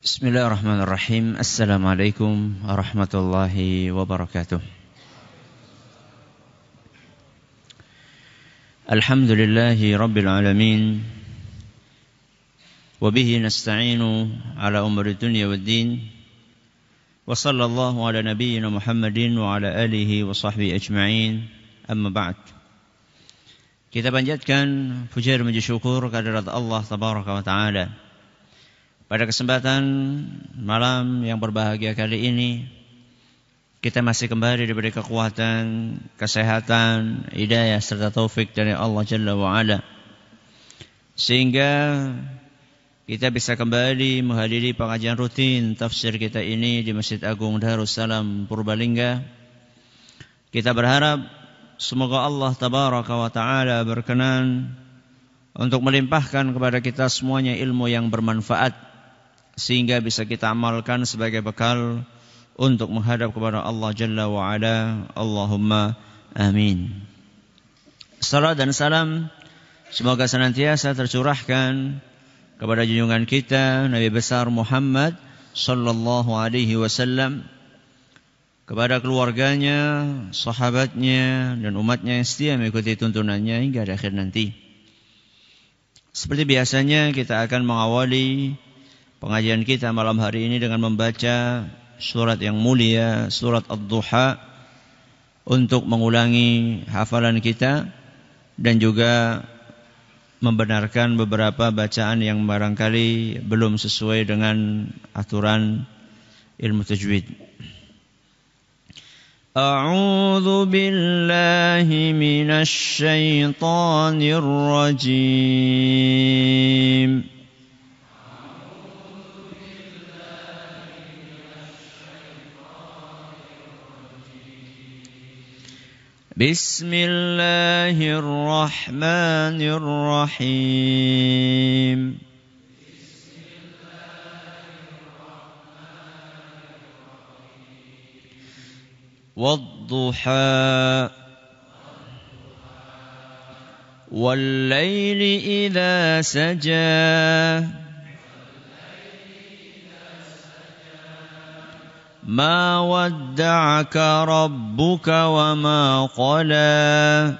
بسم الله الرحمن الرحيم السلام عليكم ورحمة الله وبركاته الحمد لله رب العالمين وبه نستعين على أمر الدنيا والدين وصلى الله على نبينا محمد وعلى آله وصحبه أجمعين أما بعد كتابا جد كان dan من syukur قدرت الله تبارك وتعالى Pada kesempatan malam yang berbahagia kali ini kita masih kembali diberi kekuatan, kesehatan, hidayah serta taufik dari Allah Jalla wa'ala. Sehingga kita bisa kembali menghadiri pengajian rutin tafsir kita ini di Masjid Agung Darussalam Purbalingga. Kita berharap semoga Allah tabaraka wa taala berkenan untuk melimpahkan kepada kita semuanya ilmu yang bermanfaat sehingga bisa kita amalkan sebagai bekal untuk menghadap kepada Allah Jalla wa Ala. Allahumma amin. Salam dan salam semoga senantiasa tercurahkan kepada junjungan kita Nabi besar Muhammad sallallahu alaihi wasallam kepada keluarganya, sahabatnya dan umatnya yang setia mengikuti tuntunannya hingga akhir nanti. Seperti biasanya kita akan mengawali pengajian kita malam hari ini dengan membaca surat yang mulia, surat Ad-Duha untuk mengulangi hafalan kita dan juga membenarkan beberapa bacaan yang barangkali belum sesuai dengan aturan ilmu tajwid. A'udzu billahi minasy syaithanir rajim. بسم الله الرحمن الرحيم والضحى والليل إذا سجى ما ودعك ربك وما قلى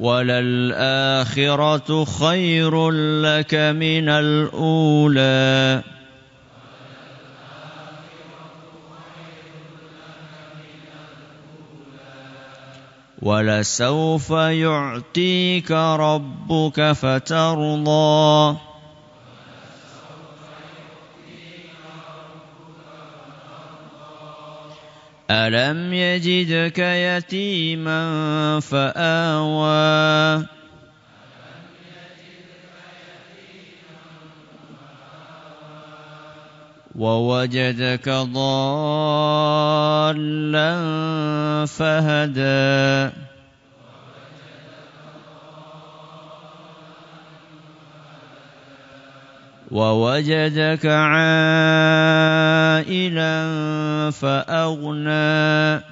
وللآخرة خير لك من الأولى ولسوف يعطيك ربك فترضى ألم يجدك يتيما فآوى ووجدك ضالا فهدى ووجدك عائلا فأغنى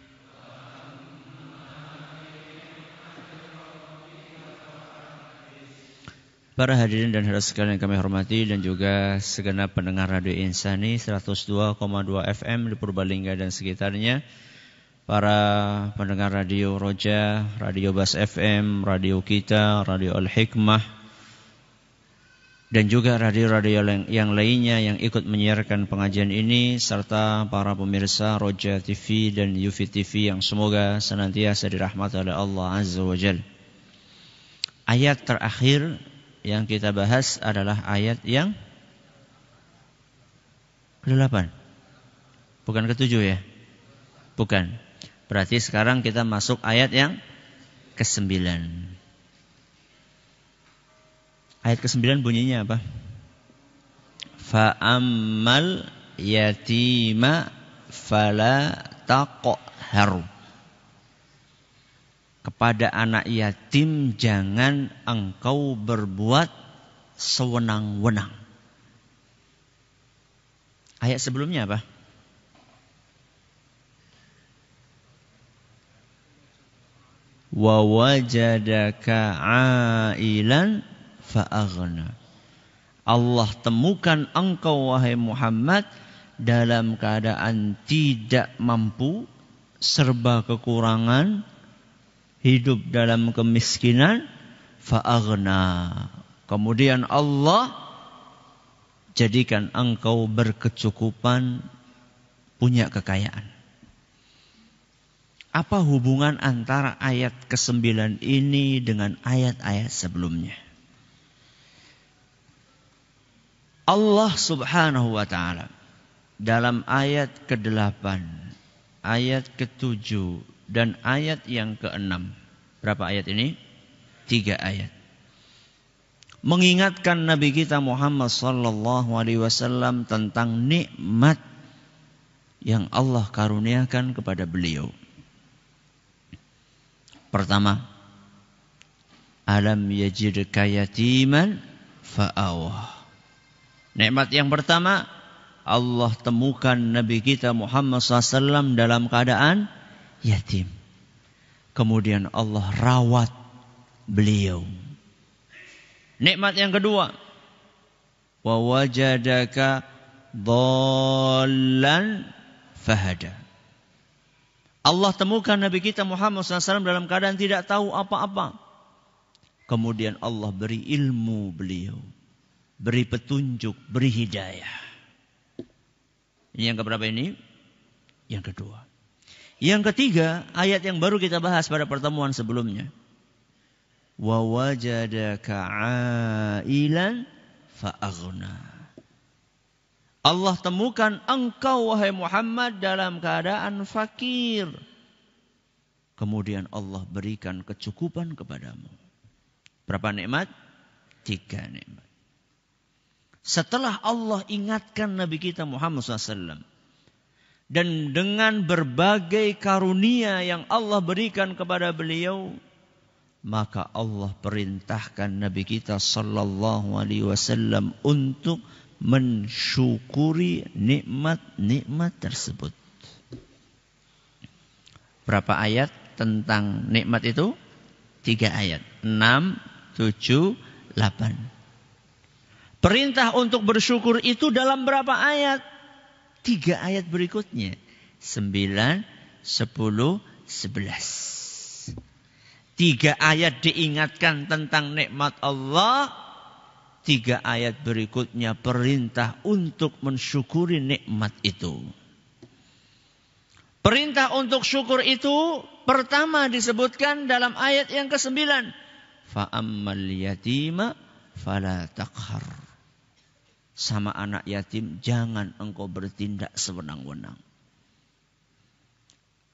Para hadirin dan hadirat sekalian kami hormati dan juga segenap pendengar Radio Insani 102,2 FM di Purbalingga dan sekitarnya. Para pendengar Radio Roja, Radio Bas FM, Radio Kita, Radio Al-Hikmah. Dan juga radio-radio yang lainnya yang ikut menyiarkan pengajian ini serta para pemirsa Roja TV dan UV TV yang semoga senantiasa dirahmati oleh Allah Azza wa Jal. Ayat terakhir yang kita bahas adalah ayat yang ke-8. Bukan ke-7 ya? Bukan. Berarti sekarang kita masuk ayat yang ke-9. Ayat ke-9 bunyinya apa? Fa'ammal yatima fala taqhar kepada anak yatim jangan engkau berbuat sewenang-wenang. Ayat sebelumnya apa? Wa wajadaka ailan fa'aghna. Allah temukan engkau wahai Muhammad dalam keadaan tidak mampu, serba kekurangan, hidup dalam kemiskinan fa'aghna. Kemudian Allah jadikan engkau berkecukupan punya kekayaan. Apa hubungan antara ayat ke-9 ini dengan ayat-ayat sebelumnya? Allah Subhanahu wa taala dalam ayat ke-8, ayat ke-7 dan ayat yang keenam. Berapa ayat ini? Tiga ayat. Mengingatkan Nabi kita Muhammad Sallallahu Alaihi Wasallam tentang nikmat yang Allah karuniakan kepada beliau. Pertama, alam yajid kayatiman fa'awah. Nikmat yang pertama, Allah temukan Nabi kita Muhammad SAW dalam keadaan yatim. Kemudian Allah rawat beliau. Nikmat yang kedua, wa wajadaka dhallan fahada. Allah temukan Nabi kita Muhammad SAW dalam keadaan tidak tahu apa-apa. Kemudian Allah beri ilmu beliau. Beri petunjuk, beri hidayah. Ini yang keberapa ini? Yang kedua. Yang ketiga, ayat yang baru kita bahas pada pertemuan sebelumnya. Wa wajadaka ailan Allah temukan engkau wahai Muhammad dalam keadaan fakir. Kemudian Allah berikan kecukupan kepadamu. Berapa nikmat? Tiga nikmat. Setelah Allah ingatkan Nabi kita Muhammad SAW dan dengan berbagai karunia yang Allah berikan kepada beliau maka Allah perintahkan Nabi kita sallallahu alaihi wasallam untuk mensyukuri nikmat-nikmat tersebut. Berapa ayat tentang nikmat itu? Tiga ayat. Enam, tujuh, delapan. Perintah untuk bersyukur itu dalam berapa ayat? Tiga ayat berikutnya. Sembilan, sepuluh, sebelas. Tiga ayat diingatkan tentang nikmat Allah. Tiga ayat berikutnya perintah untuk mensyukuri nikmat itu. Perintah untuk syukur itu pertama disebutkan dalam ayat yang ke-9. Fa'ammal yatima falatakhar sama anak yatim, jangan engkau bertindak sewenang-wenang.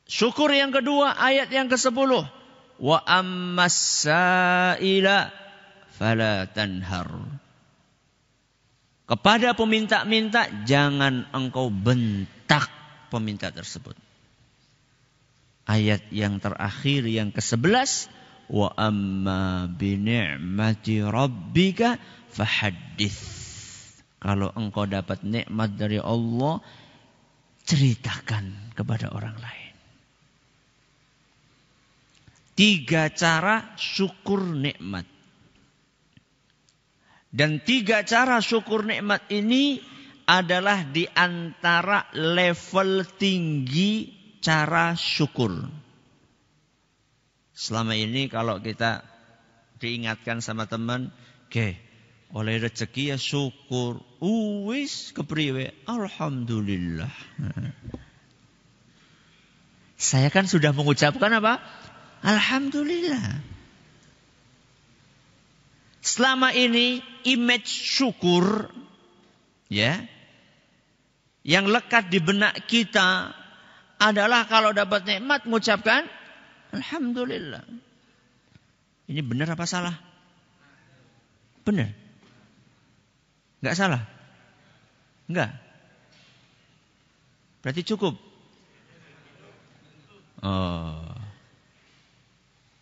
Syukur yang kedua, ayat yang ke-10. Wa ammasaila fala tanhar. Kepada peminta-minta, jangan engkau bentak peminta tersebut. Ayat yang terakhir yang ke-11. Wa amma bi ni'mati rabbika fahaddith. Kalau engkau dapat nikmat dari Allah, ceritakan kepada orang lain. Tiga cara syukur nikmat. Dan tiga cara syukur nikmat ini adalah di antara level tinggi cara syukur. Selama ini kalau kita diingatkan sama teman, "Oke, okay, oleh rezeki ya syukur uwis kepriwe alhamdulillah saya kan sudah mengucapkan apa alhamdulillah selama ini image syukur ya yang lekat di benak kita adalah kalau dapat nikmat mengucapkan alhamdulillah ini benar apa salah benar Enggak salah. Enggak. Berarti cukup. Oh.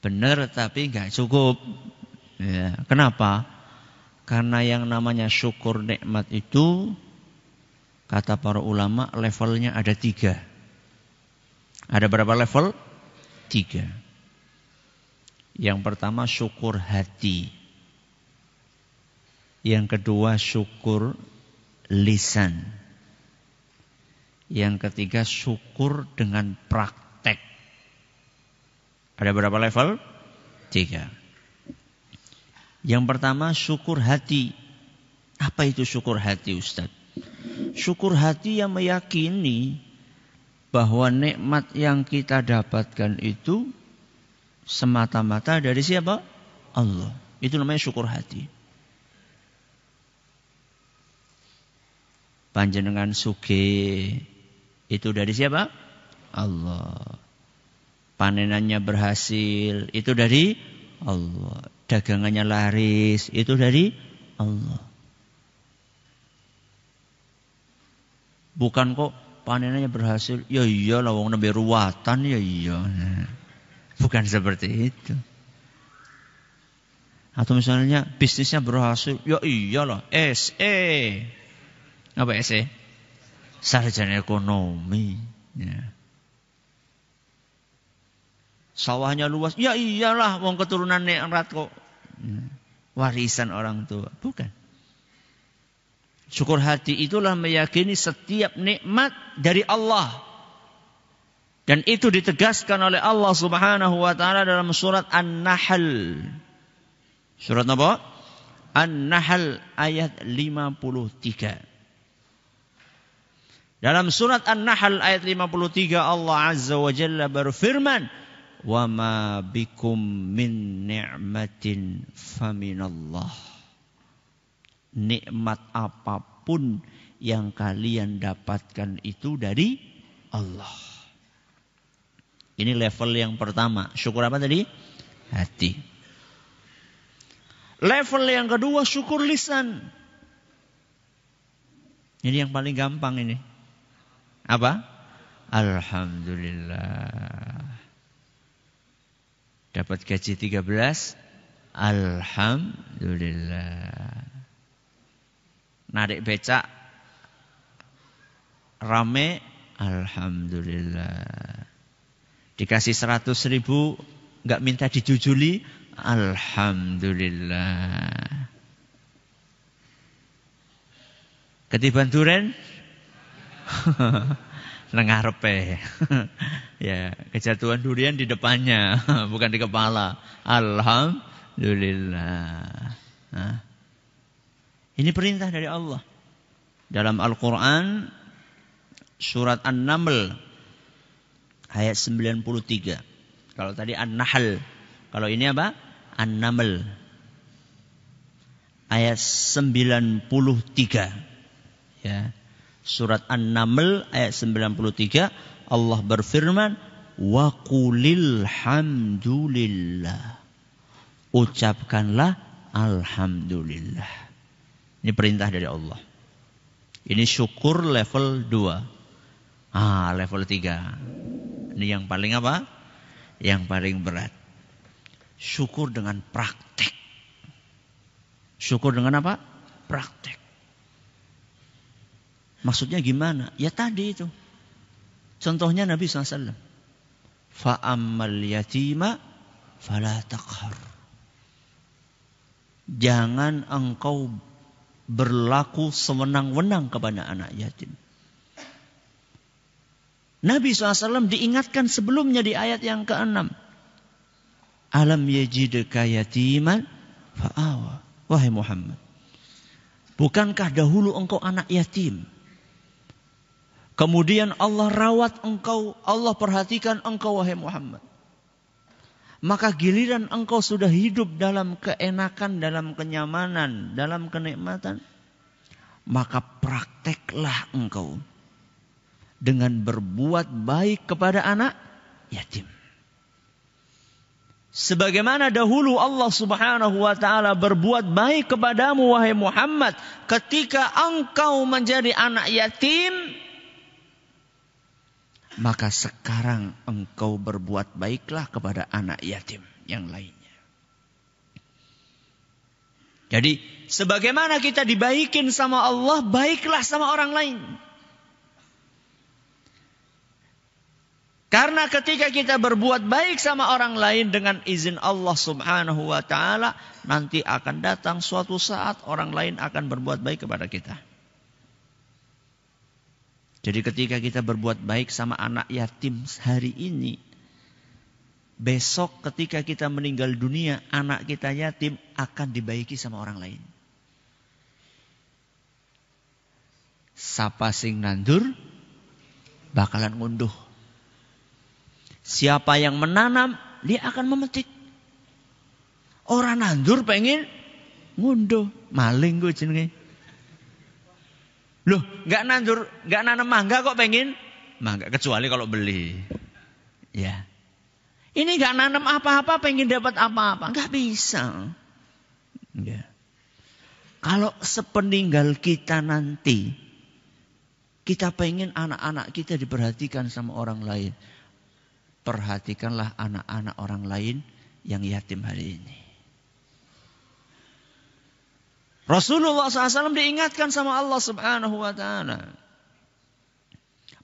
Benar tapi enggak cukup. Ya. Kenapa? Karena yang namanya syukur nikmat itu kata para ulama levelnya ada tiga. Ada berapa level? Tiga. Yang pertama syukur hati. Yang kedua syukur lisan. Yang ketiga syukur dengan praktek. Ada berapa level? Tiga. Yang pertama syukur hati. Apa itu syukur hati Ustaz? Syukur hati yang meyakini bahwa nikmat yang kita dapatkan itu semata-mata dari siapa? Allah. Itu namanya syukur hati. panjenengan suge itu dari siapa? Allah. Panenannya berhasil itu dari Allah. Dagangannya laris itu dari Allah. Bukan kok panenannya berhasil. Ya iya lawang nembe ruwatan ya iya. bukan seperti itu. Atau misalnya bisnisnya berhasil. Ya iyalah SE. Apa ese? Ya, Sarjana ekonomi. Ya. Sawahnya luas. Ya iyalah wong keturunan ningrat kok. Ya. Warisan orang tua. Bukan. Syukur hati itulah meyakini setiap nikmat dari Allah. Dan itu ditegaskan oleh Allah Subhanahu wa taala dalam surat An-Nahl. Surat apa? An-Nahl ayat 53. Dalam surat An-Nahl ayat 53 Allah Azza wa Jalla berfirman, "Wa ma bikum min ni'matin faminallah." Nikmat apapun yang kalian dapatkan itu dari Allah. Ini level yang pertama. Syukur apa tadi? Hati. Level yang kedua syukur lisan. Ini yang paling gampang ini. Apa? Alhamdulillah. Dapat gaji 13? Alhamdulillah. Narik becak rame? Alhamdulillah. Dikasih 100 ribu nggak minta dijujuli? Alhamdulillah. Ketiban duren? Nengah ngarepe. ya, kejatuhan durian di depannya, bukan di kepala. Alhamdulillah. Nah. Ini perintah dari Allah. Dalam Al-Qur'an surat An-Naml ayat 93. Kalau tadi An-Nahl, kalau ini apa? An-Naml. Ayat 93. Ya. Surat An-Naml ayat 93 Allah berfirman wa qulil hamdulillah. Ucapkanlah alhamdulillah. Ini perintah dari Allah. Ini syukur level 2. Ah, level 3. Ini yang paling apa? Yang paling berat. Syukur dengan praktek. Syukur dengan apa? Praktek. Maksudnya gimana? Ya tadi itu. Contohnya Nabi SAW. Fa'ammal yatima falatakhar. Jangan engkau berlaku sewenang-wenang kepada anak yatim. Nabi SAW diingatkan sebelumnya di ayat yang ke-6. Alam yajidka yatiman fa'awa. Wahai Muhammad. Bukankah dahulu engkau anak yatim? Kemudian Allah rawat engkau, Allah perhatikan engkau wahai Muhammad. Maka giliran engkau sudah hidup dalam keenakan, dalam kenyamanan, dalam kenikmatan. Maka prakteklah engkau dengan berbuat baik kepada anak yatim. Sebagaimana dahulu Allah subhanahu wa ta'ala berbuat baik kepadamu wahai Muhammad. Ketika engkau menjadi anak yatim maka sekarang engkau berbuat baiklah kepada anak yatim yang lainnya. Jadi, sebagaimana kita dibaikin sama Allah, baiklah sama orang lain. Karena ketika kita berbuat baik sama orang lain dengan izin Allah Subhanahu wa taala, nanti akan datang suatu saat orang lain akan berbuat baik kepada kita. Jadi ketika kita berbuat baik sama anak yatim hari ini, besok ketika kita meninggal dunia, anak kita yatim akan dibaiki sama orang lain. Sapa sing nandur bakalan ngunduh. Siapa yang menanam, dia akan memetik. Orang nandur pengen ngunduh, maling gue jenenge. Loh, nggak nandur, nggak nanam mangga kok pengen mangga kecuali kalau beli. Ya. Ini nggak nanam apa-apa pengen dapat apa-apa, nggak bisa. Ya. Kalau sepeninggal kita nanti kita pengen anak-anak kita diperhatikan sama orang lain. Perhatikanlah anak-anak orang lain yang yatim hari ini. Rasulullah SAW diingatkan sama Allah Subhanahu wa Ta'ala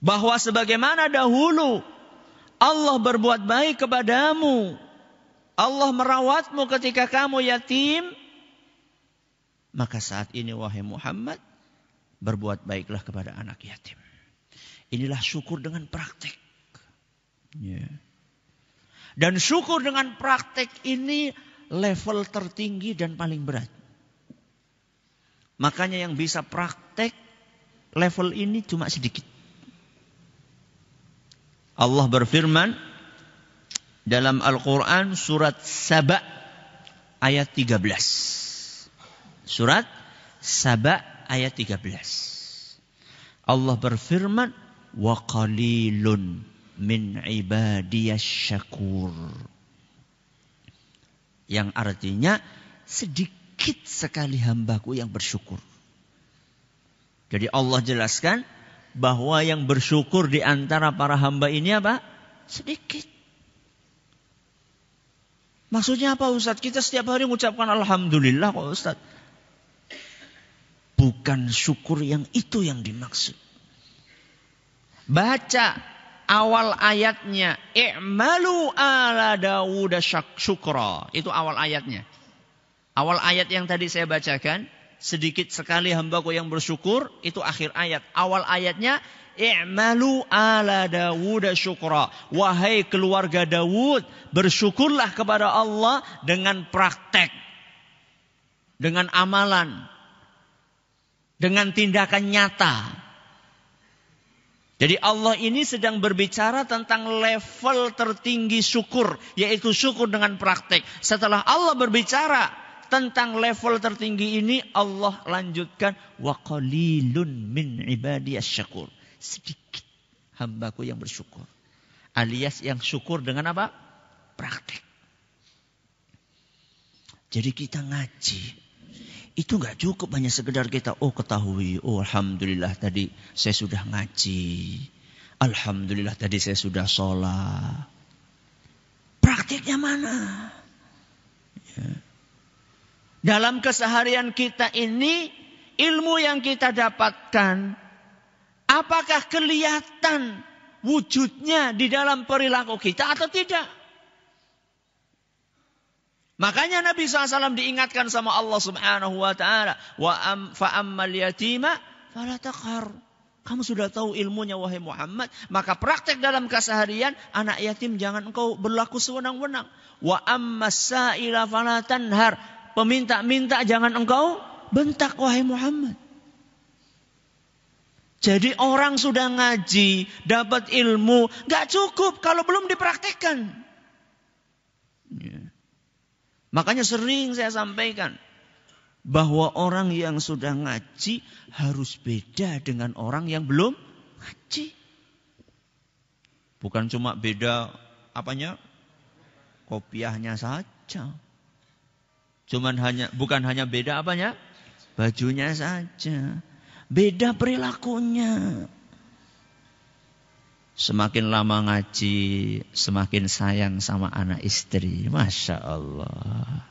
bahwa sebagaimana dahulu Allah berbuat baik kepadamu, Allah merawatmu ketika kamu yatim, maka saat ini wahai Muhammad, berbuat baiklah kepada anak yatim. Inilah syukur dengan praktek. Ya. Dan syukur dengan praktek ini level tertinggi dan paling berat. Makanya yang bisa praktek level ini cuma sedikit. Allah berfirman dalam Al-Quran surat Saba ayat 13. Surat Saba ayat 13. Allah berfirman wa qalilun min ibadiyas syakur. Yang artinya sedikit sedikit sekali hambaku yang bersyukur. Jadi Allah jelaskan bahwa yang bersyukur di antara para hamba ini apa? Sedikit. Maksudnya apa Ustaz? Kita setiap hari mengucapkan Alhamdulillah kok Ustaz. Bukan syukur yang itu yang dimaksud. Baca awal ayatnya. I'malu ala Dawud syukra. Itu awal ayatnya. Awal ayat yang tadi saya bacakan, sedikit sekali hambaku yang bersyukur, itu akhir ayat. Awal ayatnya, I'malu ala Dawuda syukra. Wahai keluarga Dawud, bersyukurlah kepada Allah dengan praktek. Dengan amalan. Dengan tindakan nyata. Jadi Allah ini sedang berbicara tentang level tertinggi syukur, yaitu syukur dengan praktek. Setelah Allah berbicara tentang level tertinggi ini Allah lanjutkan wa qalilun min ibadiyas syakur. Sedikit hambaku yang bersyukur. Alias yang syukur dengan apa? Praktek. Jadi kita ngaji. Itu nggak cukup hanya sekedar kita oh ketahui, oh alhamdulillah tadi saya sudah ngaji. Alhamdulillah tadi saya sudah sholat. Praktiknya mana? Ya. Dalam keseharian kita ini, ilmu yang kita dapatkan, apakah kelihatan wujudnya di dalam perilaku kita atau tidak? Makanya Nabi SAW diingatkan sama Allah Subhanahu wa Ta'ala, "Wa am Kamu sudah tahu ilmunya wahai Muhammad, maka praktek dalam keseharian anak yatim jangan engkau berlaku sewenang-wenang. Wa ammasaila falatanhar peminta-minta jangan engkau bentak wahai Muhammad. Jadi orang sudah ngaji, dapat ilmu, gak cukup kalau belum dipraktekkan. Ya. Makanya sering saya sampaikan bahwa orang yang sudah ngaji harus beda dengan orang yang belum ngaji. Bukan cuma beda apanya? Kopiahnya saja. Cuman hanya bukan hanya beda apanya? Bajunya saja. Beda perilakunya. Semakin lama ngaji, semakin sayang sama anak istri. Masya Allah.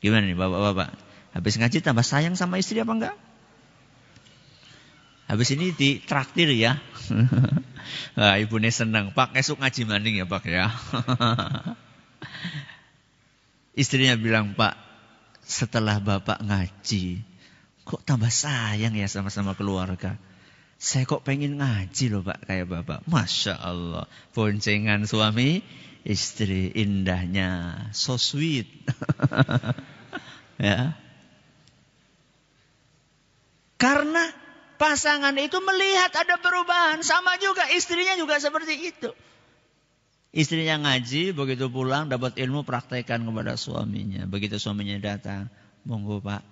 Gimana nih bapak-bapak? Habis ngaji tambah sayang sama istri apa enggak? Habis ini di ditraktir ya. nah, ini senang. Pak, esok ngaji maning ya pak ya. Istrinya bilang, Pak, setelah Bapak ngaji, kok tambah sayang ya sama-sama keluarga. Saya kok pengen ngaji loh Pak kayak Bapak. Masya Allah. Boncengan suami istri indahnya. So sweet. ya. Karena pasangan itu melihat ada perubahan. Sama juga istrinya juga seperti itu. Istrinya ngaji, begitu pulang dapat ilmu praktekkan kepada suaminya. Begitu suaminya datang, monggo pak,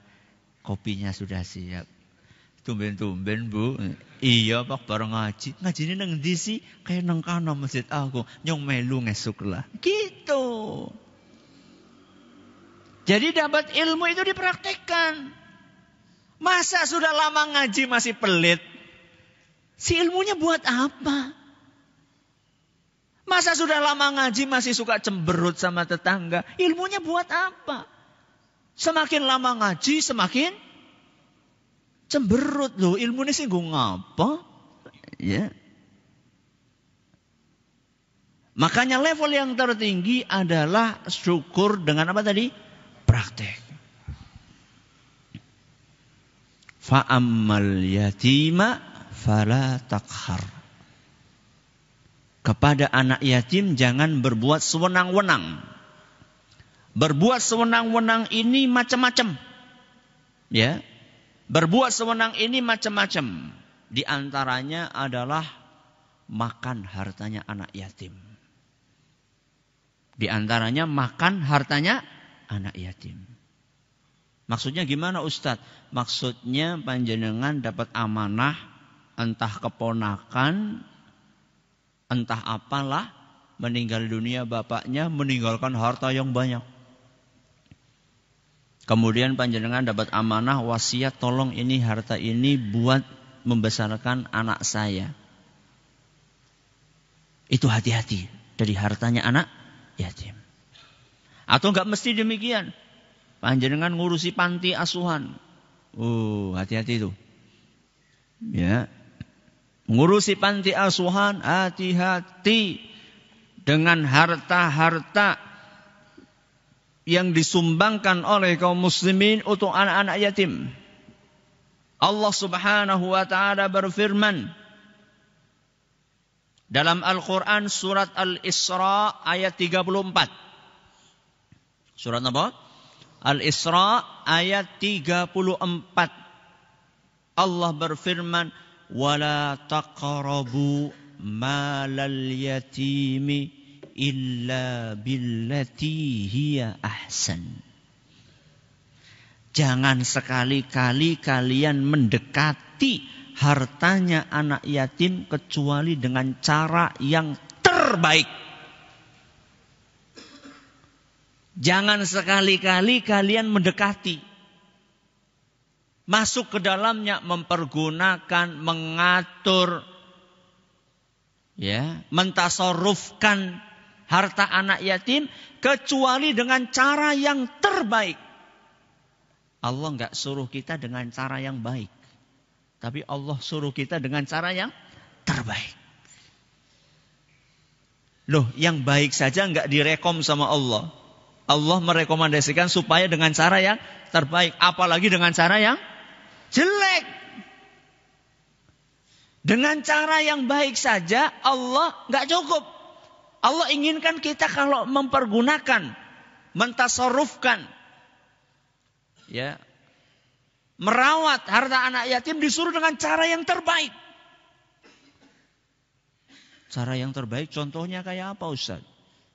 kopinya sudah siap. Tumben-tumben bu, iya pak bareng ngaji. Ngaji ini neng disi, kayak neng kano masjid aku. Nyong melu ngesuk lah. Gitu. Jadi dapat ilmu itu dipraktekkan. Masa sudah lama ngaji masih pelit? Si ilmunya buat apa? Masa sudah lama ngaji masih suka cemberut sama tetangga? Ilmunya buat apa? Semakin lama ngaji semakin cemberut loh. Ilmunya sih apa? Ya. Makanya level yang tertinggi adalah syukur dengan apa tadi? Praktek. Fa'ammal yatima fala takhar kepada anak yatim jangan berbuat sewenang-wenang. Berbuat sewenang-wenang ini macam-macam. Ya. Berbuat sewenang ini macam-macam. Di antaranya adalah makan hartanya anak yatim. Di antaranya makan hartanya anak yatim. Maksudnya gimana Ustadz? Maksudnya panjenengan dapat amanah entah keponakan entah apalah meninggal dunia bapaknya meninggalkan harta yang banyak. Kemudian panjenengan dapat amanah wasiat tolong ini harta ini buat membesarkan anak saya. Itu hati-hati dari hartanya anak yatim. Atau nggak mesti demikian. Panjenengan ngurusi panti asuhan. Uh, hati-hati itu. Ya, Ngurusi panti asuhan hati-hati dengan harta-harta yang disumbangkan oleh kaum muslimin untuk anak-anak yatim. Allah Subhanahu wa taala berfirman dalam Al-Qur'an surat Al-Isra ayat 34. Surat apa? Al-Isra ayat 34. Allah berfirman, ولا تقربوا مال اليتيم إلا بالتي هي أحسن Jangan sekali-kali kalian mendekati hartanya anak yatim kecuali dengan cara yang terbaik. Jangan sekali-kali kalian mendekati masuk ke dalamnya mempergunakan, mengatur, ya, mentasorufkan harta anak yatim kecuali dengan cara yang terbaik. Allah nggak suruh kita dengan cara yang baik, tapi Allah suruh kita dengan cara yang terbaik. Loh, yang baik saja nggak direkom sama Allah. Allah merekomendasikan supaya dengan cara yang terbaik, apalagi dengan cara yang jelek. Dengan cara yang baik saja Allah nggak cukup. Allah inginkan kita kalau mempergunakan, mentasorufkan, ya, merawat harta anak yatim disuruh dengan cara yang terbaik. Cara yang terbaik contohnya kayak apa Ustaz?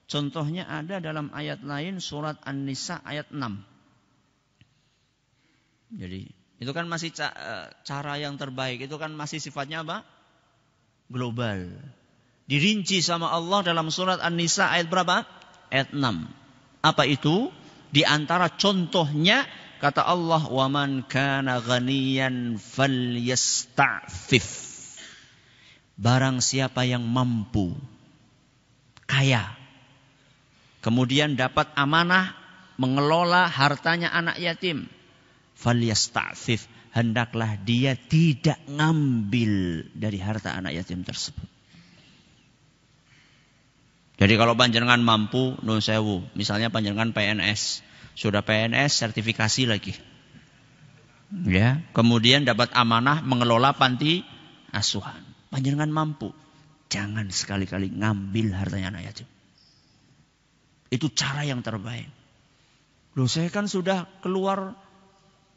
Contohnya ada dalam ayat lain surat An-Nisa ayat 6. Jadi itu kan masih eh, cara yang terbaik. Itu kan masih sifatnya apa? Global. Dirinci sama Allah dalam surat An-Nisa ayat berapa? Ayat 6. Apa itu? Di antara contohnya kata Allah, "Waman kana ghaniyan falyasta'fif." Barang siapa yang mampu, kaya, kemudian dapat amanah mengelola hartanya anak yatim, falyasta'fif hendaklah dia tidak ngambil dari harta anak yatim tersebut. Jadi kalau panjenengan mampu nun sewu, misalnya panjenengan PNS, sudah PNS sertifikasi lagi. Ya, kemudian dapat amanah mengelola panti asuhan. Panjenengan mampu, jangan sekali-kali ngambil harta anak yatim. Itu cara yang terbaik. Loh saya kan sudah keluar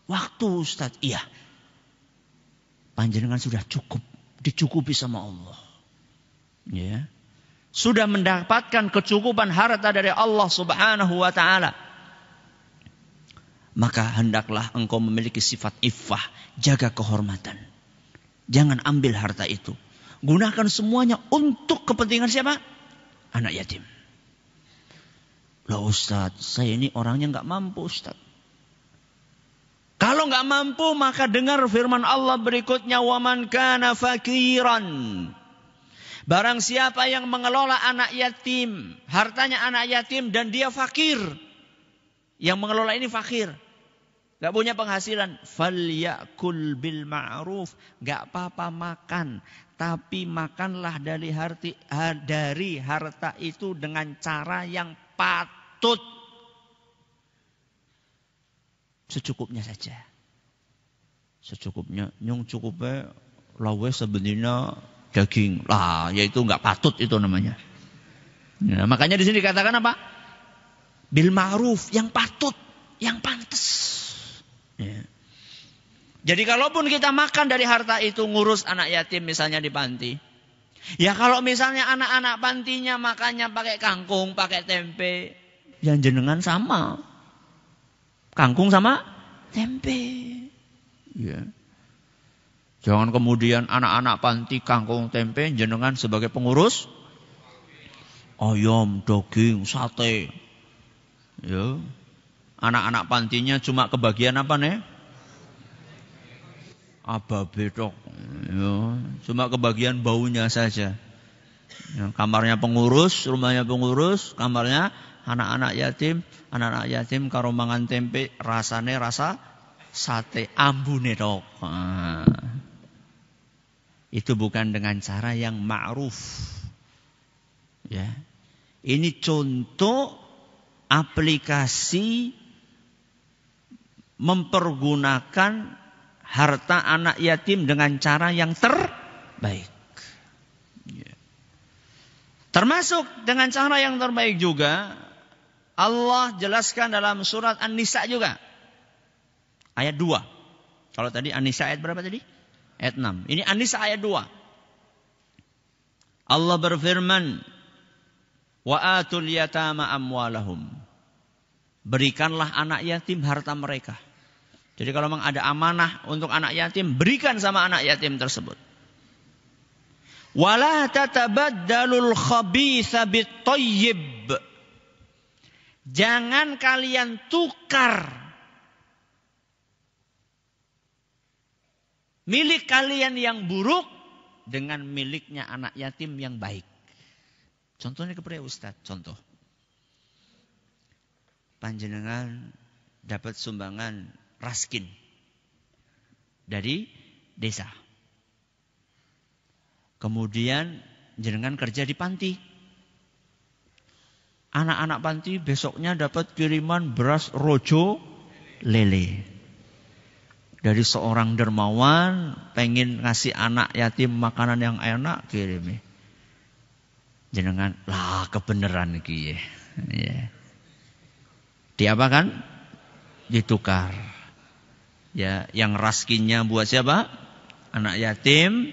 Waktu Ustadz, iya. Panjenengan sudah cukup, dicukupi sama Allah. Ya. Sudah mendapatkan kecukupan harta dari Allah Subhanahu wa taala. Maka hendaklah engkau memiliki sifat iffah, jaga kehormatan. Jangan ambil harta itu. Gunakan semuanya untuk kepentingan siapa? Anak yatim. Loh Ustadz, saya ini orangnya nggak mampu Ustadz. Kalau nggak mampu maka dengar firman Allah berikutnya waman kana fakiran. Barang siapa yang mengelola anak yatim, hartanya anak yatim dan dia fakir. Yang mengelola ini fakir. Gak punya penghasilan. Falyakul bil ma'ruf. Gak apa-apa makan. Tapi makanlah dari, dari harta itu dengan cara yang patut secukupnya saja. Secukupnya, nyung cukupnya lawe sebenarnya daging. Lah, yaitu nggak patut itu namanya. Nah, makanya di sini dikatakan apa? Bil ma'ruf, yang patut, yang pantas. Ya. Jadi kalaupun kita makan dari harta itu ngurus anak yatim misalnya di panti. Ya kalau misalnya anak-anak pantinya makannya pakai kangkung, pakai tempe, yang jenengan sama kangkung sama tempe. Ya. Jangan kemudian anak-anak panti kangkung tempe jenengan sebagai pengurus ayam, daging, sate. Ya. Anak-anak pantinya cuma kebagian apa nih? Aba bedok, Ya. Cuma kebagian baunya saja. Ya, kamarnya pengurus, rumahnya pengurus, kamarnya anak-anak yatim, anak-anak yatim karo mangan tempe rasane rasa sate ambune dok. Ah. Itu bukan dengan cara yang ma'ruf. Ya. Ini contoh aplikasi mempergunakan harta anak yatim dengan cara yang terbaik. Ya. Termasuk dengan cara yang terbaik juga Allah jelaskan dalam surat An-Nisa juga. Ayat 2. Kalau tadi An-Nisa ayat berapa tadi? Ayat 6. Ini An-Nisa ayat 2. Allah berfirman, Wa atul yatama amwalahum. Berikanlah anak yatim harta mereka. Jadi kalau memang ada amanah untuk anak yatim, berikan sama anak yatim tersebut. Wala tatabaddalul khabitha bit Jangan kalian tukar milik kalian yang buruk dengan miliknya anak yatim yang baik. Contohnya kepada Ustadz, contoh. Panjenengan dapat sumbangan raskin dari desa. Kemudian jenengan kerja di panti anak-anak panti besoknya dapat kiriman beras rojo lele. Dari seorang dermawan pengen ngasih anak yatim makanan yang enak kirimi. Jenengan lah kebenaran kiye. ya. apa kan Ditukar. Ya, yang raskinya buat siapa? Anak yatim.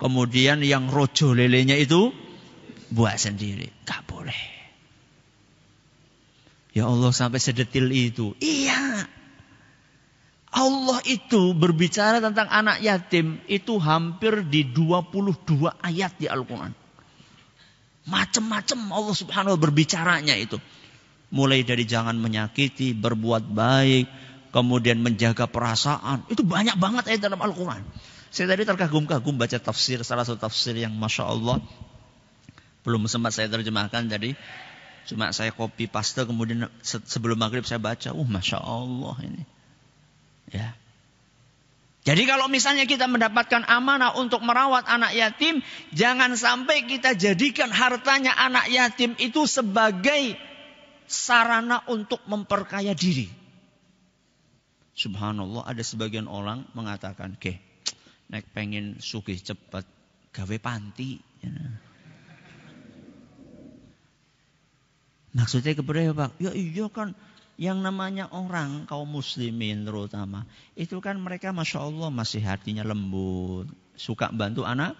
Kemudian yang rojo lelenya itu buat sendiri. Gak boleh. Ya Allah sampai sedetil itu. Iya. Allah itu berbicara tentang anak yatim itu hampir di 22 ayat di Al-Quran. Macem-macem Allah subhanahu wa berbicaranya itu. Mulai dari jangan menyakiti, berbuat baik, kemudian menjaga perasaan. Itu banyak banget ayat dalam Al-Quran. Saya tadi terkagum-kagum baca tafsir, salah satu tafsir yang Masya Allah. Belum sempat saya terjemahkan tadi. Cuma saya copy paste kemudian sebelum maghrib saya baca. Uh, Masya Allah ini. Ya. Jadi kalau misalnya kita mendapatkan amanah untuk merawat anak yatim, jangan sampai kita jadikan hartanya anak yatim itu sebagai sarana untuk memperkaya diri. Subhanallah ada sebagian orang mengatakan, "Oke, naik pengen sugih cepat gawe panti." Ya. Maksudnya kepada Pak, ya iya kan yang namanya orang kaum muslimin terutama. Itu kan mereka Masya Allah masih hatinya lembut. Suka bantu anak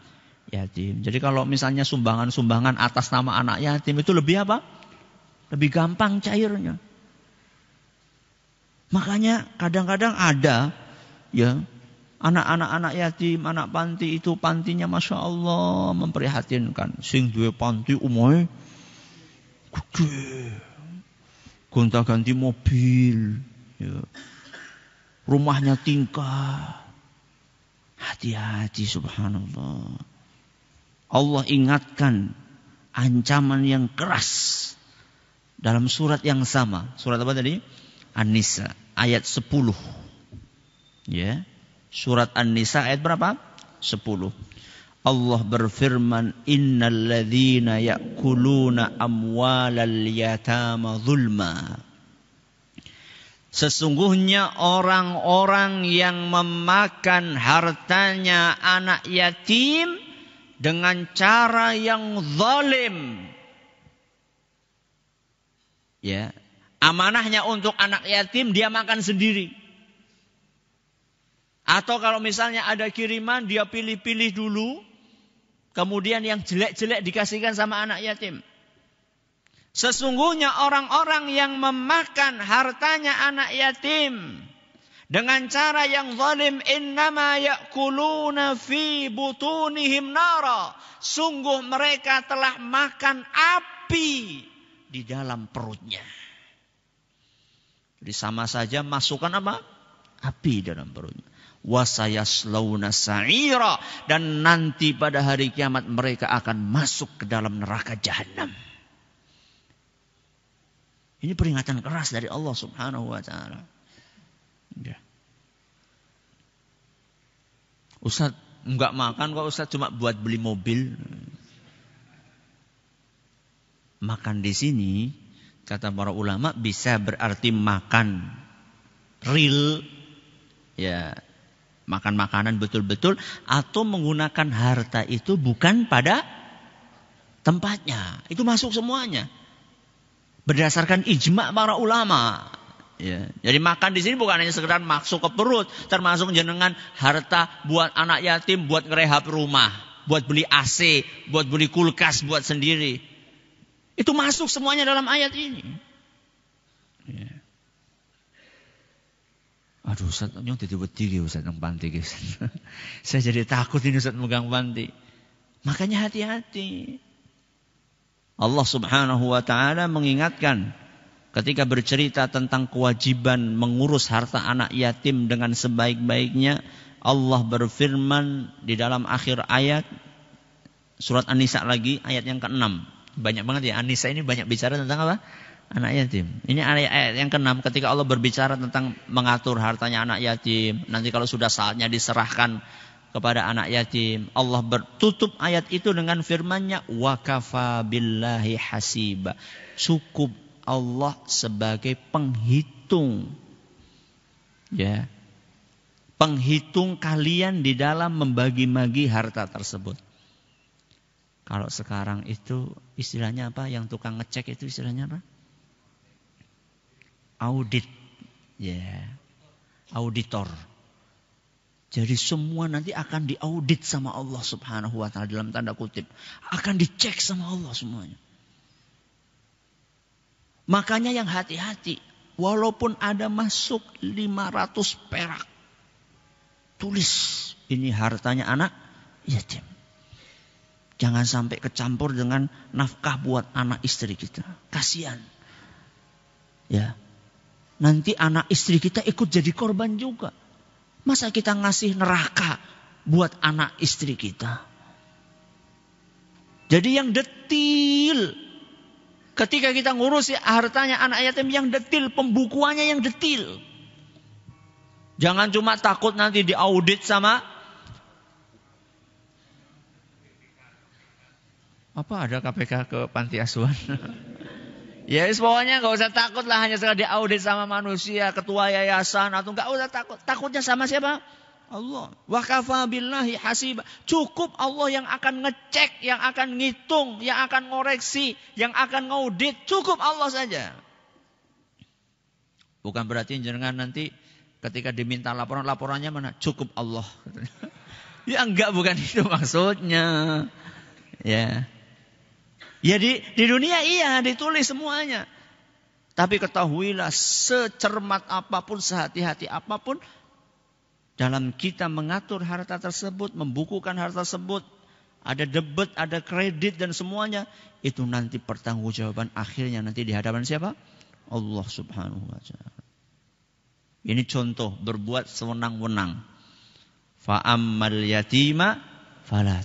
yatim. Jadi kalau misalnya sumbangan-sumbangan atas nama anak yatim itu lebih apa? Lebih gampang cairnya. Makanya kadang-kadang ada ya anak-anak-anak yatim, anak panti itu pantinya Masya Allah memprihatinkan. Sing duwe panti umoy gede, gonta-ganti mobil, ya. rumahnya tingkah. Hati-hati subhanallah. Allah ingatkan ancaman yang keras dalam surat yang sama. Surat apa tadi? An-Nisa ayat 10. Ya. Surat An-Nisa ayat berapa? 10. Allah berfirman innalladzina ya'kuluna amwalal yatama zulma Sesungguhnya orang-orang yang memakan hartanya anak yatim dengan cara yang zalim. Ya, amanahnya untuk anak yatim dia makan sendiri. Atau kalau misalnya ada kiriman dia pilih-pilih dulu Kemudian yang jelek-jelek dikasihkan sama anak yatim. Sesungguhnya orang-orang yang memakan hartanya anak yatim dengan cara yang zalim innama yakuluna fi butunihim nara sungguh mereka telah makan api di dalam perutnya jadi sama saja masukkan apa api dalam perutnya wasayaslawna sa'ira dan nanti pada hari kiamat mereka akan masuk ke dalam neraka jahanam. Ini peringatan keras dari Allah Subhanahu wa taala. Ya. Ustaz enggak makan kok Ustaz cuma buat beli mobil. Makan di sini kata para ulama bisa berarti makan real ya makan makanan betul-betul atau menggunakan harta itu bukan pada tempatnya. Itu masuk semuanya. Berdasarkan ijma para ulama. Ya. Jadi makan di sini bukan hanya sekedar masuk ke perut, termasuk jenengan harta buat anak yatim, buat ngerehab rumah, buat beli AC, buat beli kulkas, buat sendiri. Itu masuk semuanya dalam ayat ini. Aduh Ustaz, nyong jadi wedi Ustaz yang panti guys. Saya jadi takut ini Ustaz megang panti. Makanya hati-hati. Allah Subhanahu wa taala mengingatkan ketika bercerita tentang kewajiban mengurus harta anak yatim dengan sebaik-baiknya, Allah berfirman di dalam akhir ayat surat An-Nisa lagi ayat yang ke-6. Banyak banget ya An-Nisa ini banyak bicara tentang apa? anak yatim. Ini ayat yang keenam ketika Allah berbicara tentang mengatur hartanya anak yatim. Nanti kalau sudah saatnya diserahkan kepada anak yatim. Allah bertutup ayat itu dengan firman-Nya Wa billahi hasiba. Cukup Allah sebagai penghitung. Ya. Penghitung kalian di dalam membagi-bagi harta tersebut. Kalau sekarang itu istilahnya apa? Yang tukang ngecek itu istilahnya apa? audit ya yeah. auditor jadi semua nanti akan diaudit sama Allah Subhanahu wa taala dalam tanda kutip, akan dicek sama Allah semuanya. Makanya yang hati-hati, walaupun ada masuk 500 perak. Tulis ini hartanya anak yatim. Jangan sampai kecampur dengan nafkah buat anak istri kita. Kasihan. Ya, Nanti anak istri kita ikut jadi korban juga. Masa kita ngasih neraka buat anak istri kita? Jadi yang detil. Ketika kita ngurus hartanya anak yatim yang detil. Pembukuannya yang detil. Jangan cuma takut nanti diaudit sama apa ada KPK ke panti asuhan? Ya yes, pokoknya nggak usah takut lah hanya sekali diaudit sama manusia, ketua yayasan atau nggak usah takut. Takutnya sama siapa? Allah. Wa billahi hasib. Cukup Allah yang akan ngecek, yang akan ngitung, yang akan ngoreksi, yang akan ngaudit. Cukup Allah saja. Bukan berarti jangan nanti ketika diminta laporan, laporannya mana? Cukup Allah. ya enggak bukan itu maksudnya. Ya. Ya di, di dunia iya ditulis semuanya. Tapi ketahuilah secermat apapun, sehati-hati apapun. Dalam kita mengatur harta tersebut, membukukan harta tersebut. Ada debit, ada kredit dan semuanya. Itu nanti pertanggungjawaban akhirnya nanti di hadapan siapa? Allah subhanahu wa ta'ala. Ini contoh berbuat sewenang-wenang. Fa'ammal yatima falah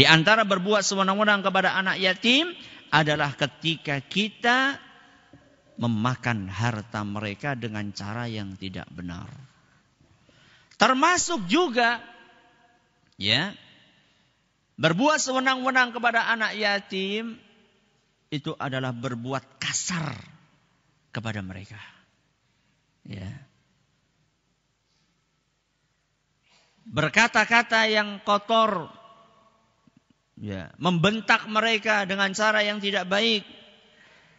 di antara berbuat sewenang-wenang kepada anak yatim adalah ketika kita memakan harta mereka dengan cara yang tidak benar. Termasuk juga ya berbuat sewenang-wenang kepada anak yatim itu adalah berbuat kasar kepada mereka. Ya. Berkata-kata yang kotor ya, membentak mereka dengan cara yang tidak baik.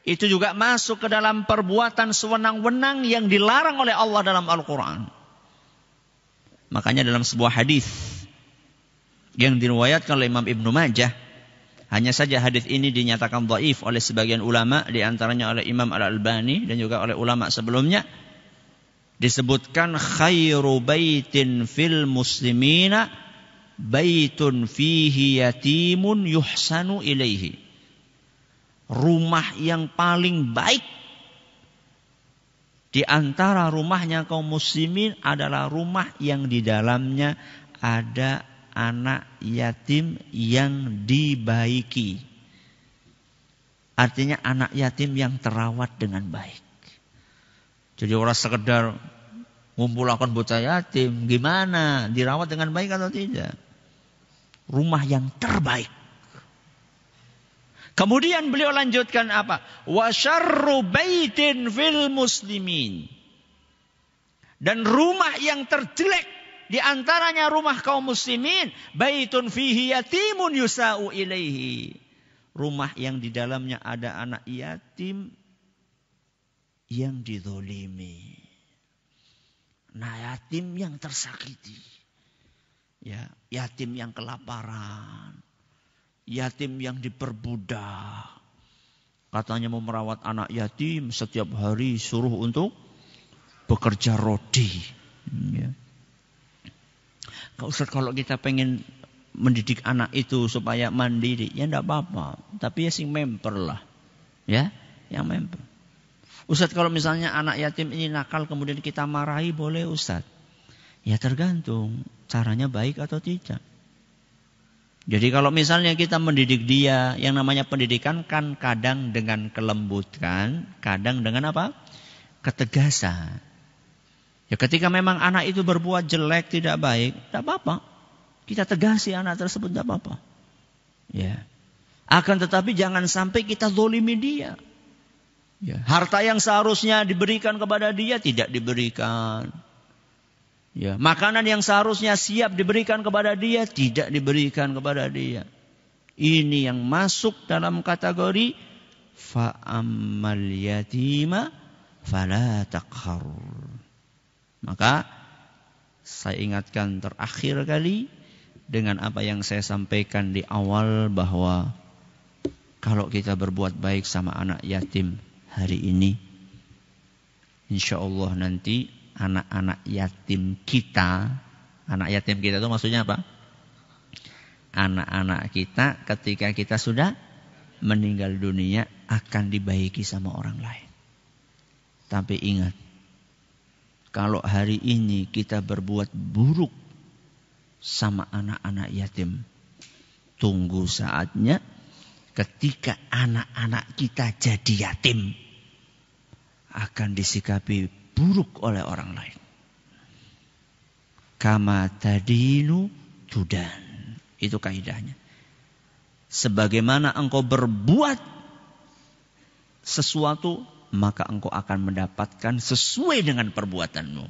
Itu juga masuk ke dalam perbuatan sewenang-wenang yang dilarang oleh Allah dalam Al-Quran. Makanya dalam sebuah hadis yang diriwayatkan oleh Imam Ibnu Majah, hanya saja hadis ini dinyatakan dhaif oleh sebagian ulama, di antaranya oleh Imam Al-Albani dan juga oleh ulama sebelumnya. Disebutkan khairu baitin fil muslimina baitun fihi yatimun yuhsanu ilaihi. Rumah yang paling baik di antara rumahnya kaum muslimin adalah rumah yang di dalamnya ada anak yatim yang dibaiki. Artinya anak yatim yang terawat dengan baik. Jadi orang sekedar ngumpul buat bocah yatim, gimana? Dirawat dengan baik atau tidak? rumah yang terbaik. Kemudian beliau lanjutkan apa? Wa baitin fil muslimin. Dan rumah yang terjelek di antaranya rumah kaum muslimin, baitun fihi yatimun yusa'u ilaihi. Rumah yang di dalamnya ada anak yatim yang didolimi. Nah yatim yang tersakiti. Ya, yatim yang kelaparan, yatim yang diperbudak. Katanya mau merawat anak yatim setiap hari suruh untuk bekerja rodi. Ya. Kau kalau kita pengen mendidik anak itu supaya mandiri, ya enggak apa-apa. Tapi ya sing memper lah. Ya, yang memper. Ustadz kalau misalnya anak yatim ini nakal kemudian kita marahi boleh Ustadz? Ya tergantung caranya baik atau tidak. Jadi kalau misalnya kita mendidik dia, yang namanya pendidikan kan kadang dengan kelembutan, kadang dengan apa? Ketegasan. Ya ketika memang anak itu berbuat jelek, tidak baik, tidak apa-apa. Kita tegasi anak tersebut, tidak apa-apa. Ya. Akan tetapi jangan sampai kita zolimi dia. Ya. Harta yang seharusnya diberikan kepada dia tidak diberikan. Ya, makanan yang seharusnya siap diberikan kepada dia tidak diberikan kepada dia. Ini yang masuk dalam kategori fa'amal yatima fala Maka saya ingatkan terakhir kali dengan apa yang saya sampaikan di awal bahwa kalau kita berbuat baik sama anak yatim hari ini insya Allah nanti anak-anak yatim kita. Anak yatim kita itu maksudnya apa? Anak-anak kita ketika kita sudah meninggal dunia akan dibaiki sama orang lain. Tapi ingat, kalau hari ini kita berbuat buruk sama anak-anak yatim, tunggu saatnya ketika anak-anak kita jadi yatim akan disikapi buruk oleh orang lain. Kama tadinu tudan. Itu kaidahnya. Sebagaimana engkau berbuat sesuatu, maka engkau akan mendapatkan sesuai dengan perbuatanmu.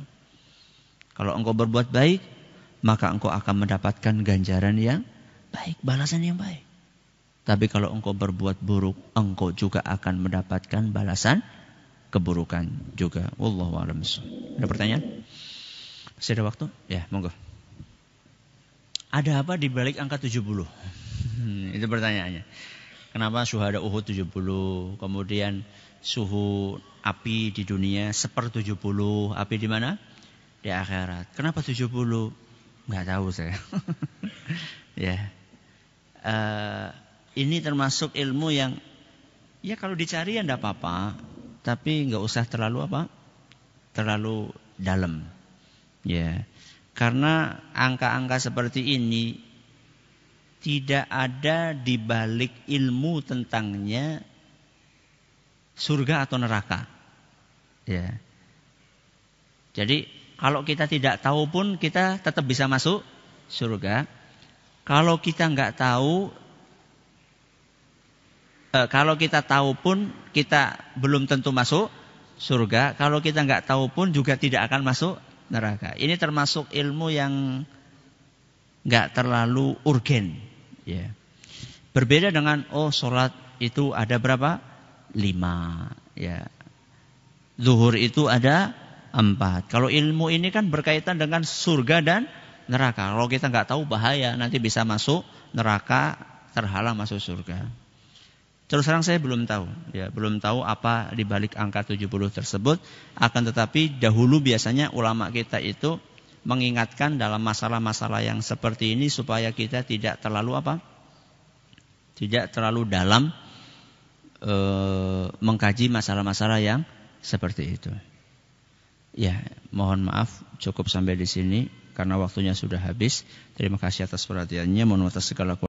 Kalau engkau berbuat baik, maka engkau akan mendapatkan ganjaran yang baik, balasan yang baik. Tapi kalau engkau berbuat buruk, engkau juga akan mendapatkan balasan keburukan juga. Wallahu a'lam. Ada pertanyaan? Masih ada waktu? Ya, monggo. Ada apa di balik angka 70? Hmm, itu pertanyaannya. Kenapa suhada Uhud 70, kemudian suhu api di dunia seper 70, api di mana? Di akhirat. Kenapa 70? Enggak tahu saya. ya. Uh, ini termasuk ilmu yang ya kalau dicari ya enggak apa-apa tapi nggak usah terlalu apa? Terlalu dalam. Ya. Karena angka-angka seperti ini tidak ada di balik ilmu tentangnya surga atau neraka. Ya. Jadi kalau kita tidak tahu pun kita tetap bisa masuk surga. Kalau kita nggak tahu eh, kalau kita tahu pun kita belum tentu masuk surga. Kalau kita nggak tahu pun juga tidak akan masuk neraka. Ini termasuk ilmu yang nggak terlalu urgen. Ya. Berbeda dengan oh sholat itu ada berapa? Lima. Ya. Zuhur itu ada empat. Kalau ilmu ini kan berkaitan dengan surga dan neraka. Kalau kita nggak tahu bahaya nanti bisa masuk neraka terhalang masuk surga. Terus terang saya belum tahu, ya, belum tahu apa di balik angka 70 tersebut. Akan tetapi dahulu biasanya ulama kita itu mengingatkan dalam masalah-masalah yang seperti ini supaya kita tidak terlalu apa? Tidak terlalu dalam e, mengkaji masalah-masalah yang seperti itu. Ya, mohon maaf cukup sampai di sini karena waktunya sudah habis. Terima kasih atas perhatiannya, mohon atas segala